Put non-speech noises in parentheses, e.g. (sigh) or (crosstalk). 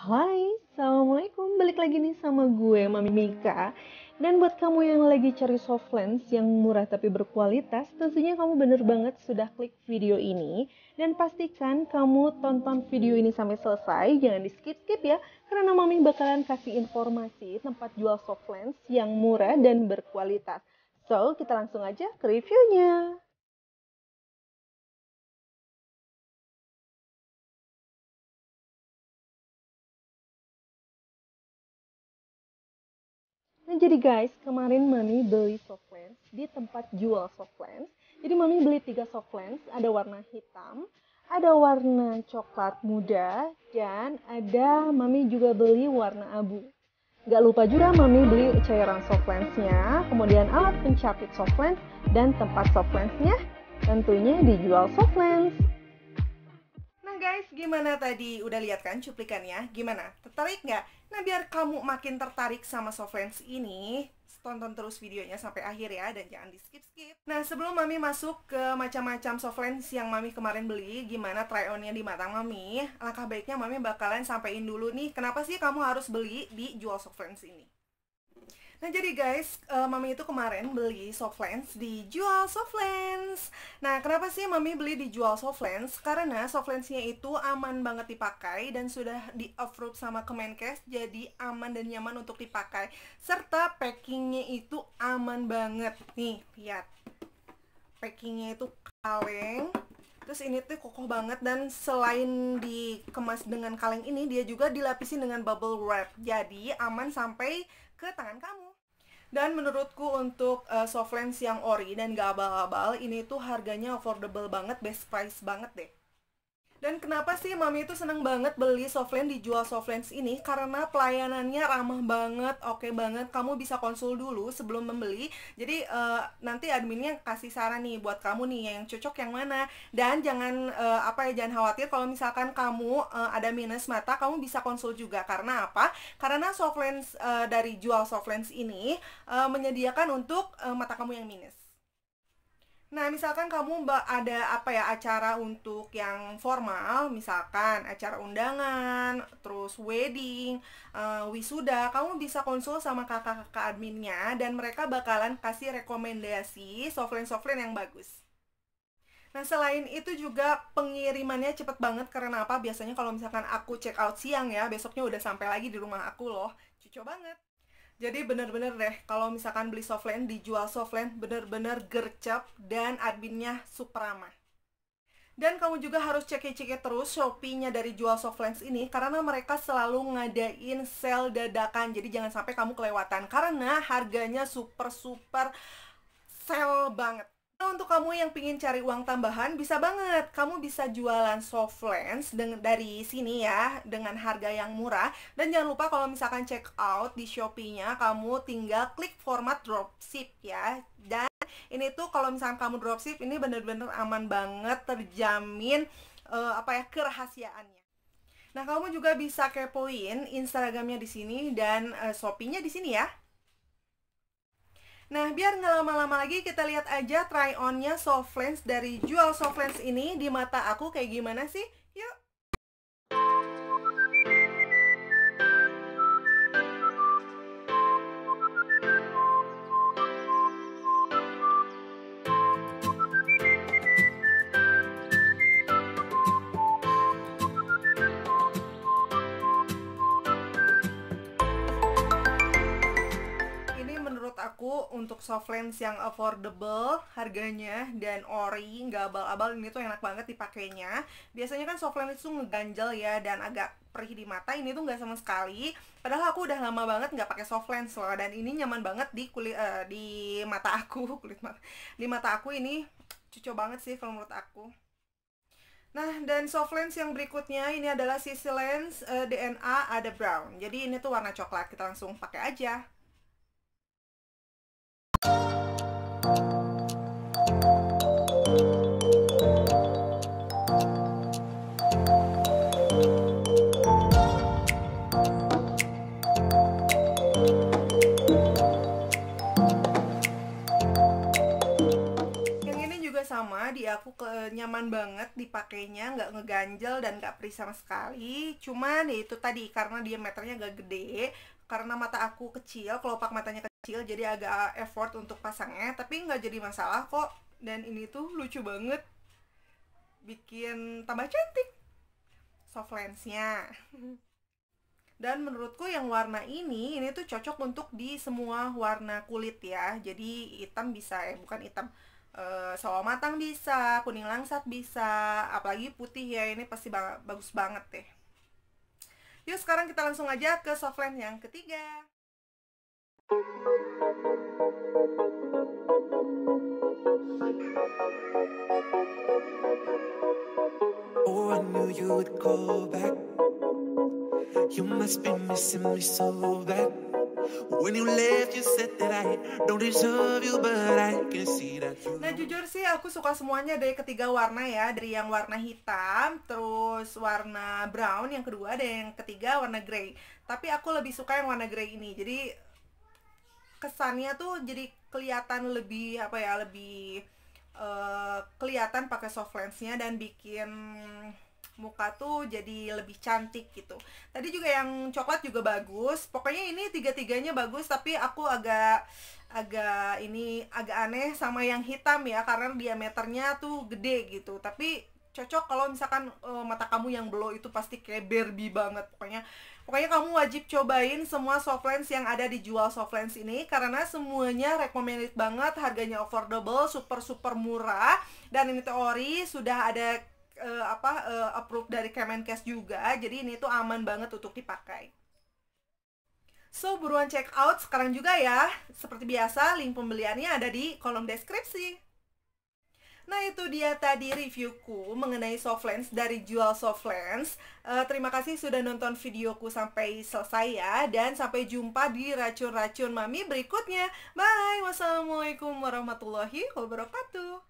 Hai, Assalamualaikum, balik lagi nih sama gue Mami Mika Dan buat kamu yang lagi cari soft lens yang murah tapi berkualitas Tentunya kamu bener banget sudah klik video ini Dan pastikan kamu tonton video ini sampai selesai Jangan di skip-skip ya Karena Mami bakalan kasih informasi tempat jual soft lens yang murah dan berkualitas So, kita langsung aja ke reviewnya jadi guys, kemarin Mami beli soft lens di tempat jual soft lens. Jadi Mami beli tiga soft lens, ada warna hitam, ada warna coklat muda, dan ada Mami juga beli warna abu. Gak lupa juga Mami beli cairan soft lensnya, kemudian alat pencapit soft lens, dan tempat soft lensnya tentunya dijual soft lens guys, gimana tadi? Udah lihat kan cuplikannya? Gimana? Tertarik nggak? Nah, biar kamu makin tertarik sama soft ini, tonton terus videonya sampai akhir ya, dan jangan di skip-skip. Nah, sebelum Mami masuk ke macam-macam soft yang Mami kemarin beli, gimana try onnya di mata Mami, alangkah baiknya Mami bakalan sampein dulu nih, kenapa sih kamu harus beli di jual soft ini. Nah jadi guys, uh, Mami itu kemarin beli soft lens di Jual Soft Lens. Nah kenapa sih Mami beli di Jual Soft Lens? Karena soft lensnya itu aman banget dipakai dan sudah di approve sama Kemenkes jadi aman dan nyaman untuk dipakai. Serta packingnya itu aman banget. Nih, lihat. Packingnya itu kaleng, Terus ini tuh kokoh banget dan selain dikemas dengan kaleng ini, dia juga dilapisi dengan bubble wrap. Jadi aman sampai ke tangan kamu. Dan menurutku untuk uh, soft lens yang ori dan gak abal-abal, ini tuh harganya affordable banget, best price banget deh. Dan kenapa sih Mami itu seneng banget beli softlens dijual softlens ini? Karena pelayanannya ramah banget, oke okay banget. Kamu bisa konsul dulu sebelum membeli. Jadi uh, nanti adminnya kasih saran nih buat kamu nih yang cocok yang mana. Dan jangan uh, apa ya jangan khawatir kalau misalkan kamu uh, ada minus mata, kamu bisa konsul juga. Karena apa? Karena softlens uh, dari jual softlens ini uh, menyediakan untuk uh, mata kamu yang minus. Nah, misalkan kamu ada apa ya acara untuk yang formal, misalkan acara undangan, terus wedding, uh, wisuda, kamu bisa konsul sama kakak-kakak adminnya dan mereka bakalan kasih rekomendasi softline-softline yang bagus. Nah, selain itu juga pengirimannya cepet banget karena apa? Biasanya kalau misalkan aku check out siang ya, besoknya udah sampai lagi di rumah aku loh. Cucu banget. Jadi bener-bener deh kalau misalkan beli softland dijual softland bener-bener gercep dan adminnya super ramah. Dan kamu juga harus cek-cek terus Shopee-nya dari jual softlens ini karena mereka selalu ngadain sale dadakan. Jadi jangan sampai kamu kelewatan karena harganya super-super sale banget. Untuk kamu yang pingin cari uang tambahan, bisa banget. Kamu bisa jualan soft lens dari sini ya, dengan harga yang murah. Dan jangan lupa kalau misalkan check out di Shopee-nya, kamu tinggal klik format dropship ya. Dan ini tuh kalau misalkan kamu dropship, ini bener-bener aman banget, terjamin uh, apa ya kerahasiaannya. Nah, kamu juga bisa kepoin Instagramnya di sini dan uh, Shopee-nya di sini ya. Nah, biar nggak lama-lama lagi, kita lihat aja try on-nya soft lens dari jual soft lens ini di mata aku kayak gimana sih? untuk soft lens yang affordable harganya dan ori nggak abal-abal ini tuh enak banget dipakainya biasanya kan soft lens itu ngeganjel ya dan agak perih di mata ini tuh nggak sama sekali padahal aku udah lama banget nggak pakai soft lens loh dan ini nyaman banget di kulit uh, di mata aku (laughs) kulit mata di mata aku ini cocok banget sih kalau menurut aku Nah, dan soft lens yang berikutnya ini adalah CC lens uh, DNA ada brown. Jadi ini tuh warna coklat. Kita langsung pakai aja. di aku ke nyaman banget dipakainya nggak ngeganjel dan nggak perih sama sekali cuman ya itu tadi karena diameternya agak gede karena mata aku kecil kelopak matanya kecil jadi agak effort untuk pasangnya tapi nggak jadi masalah kok dan ini tuh lucu banget bikin tambah cantik soft lensnya (laughs) dan menurutku yang warna ini ini tuh cocok untuk di semua warna kulit ya jadi hitam bisa eh bukan hitam uh, sawo matang bisa, kuning langsat bisa, apalagi putih ya ini pasti ba bagus banget deh. Yuk sekarang kita langsung aja ke softland yang ketiga. Oh, I knew you would call back. You must be missing me so bad. Nah jujur sih aku suka semuanya dari ketiga warna ya Dari yang warna hitam, terus warna brown yang kedua Dan yang ketiga warna grey Tapi aku lebih suka yang warna grey ini Jadi kesannya tuh jadi kelihatan lebih apa ya lebih uh, kelihatan pakai soft lensnya dan bikin muka tuh jadi lebih cantik gitu tadi juga yang coklat juga bagus pokoknya ini tiga-tiganya bagus tapi aku agak agak ini agak aneh sama yang hitam ya karena diameternya tuh gede gitu tapi cocok kalau misalkan uh, mata kamu yang belum itu pasti kayak Barbie banget pokoknya pokoknya kamu wajib cobain semua soft lens yang ada dijual soft lens ini karena semuanya recommended banget harganya affordable super super murah dan ini teori sudah ada uh, apa uh, approve dari Kemenkes juga. Jadi ini tuh aman banget untuk dipakai. So, buruan check out sekarang juga ya. Seperti biasa, link pembeliannya ada di kolom deskripsi. Nah, itu dia tadi reviewku mengenai soft lens dari Jual Soft Lens. Uh, terima kasih sudah nonton videoku sampai selesai ya. Dan sampai jumpa di racun-racun mami berikutnya. Bye! Wassalamualaikum warahmatullahi wabarakatuh.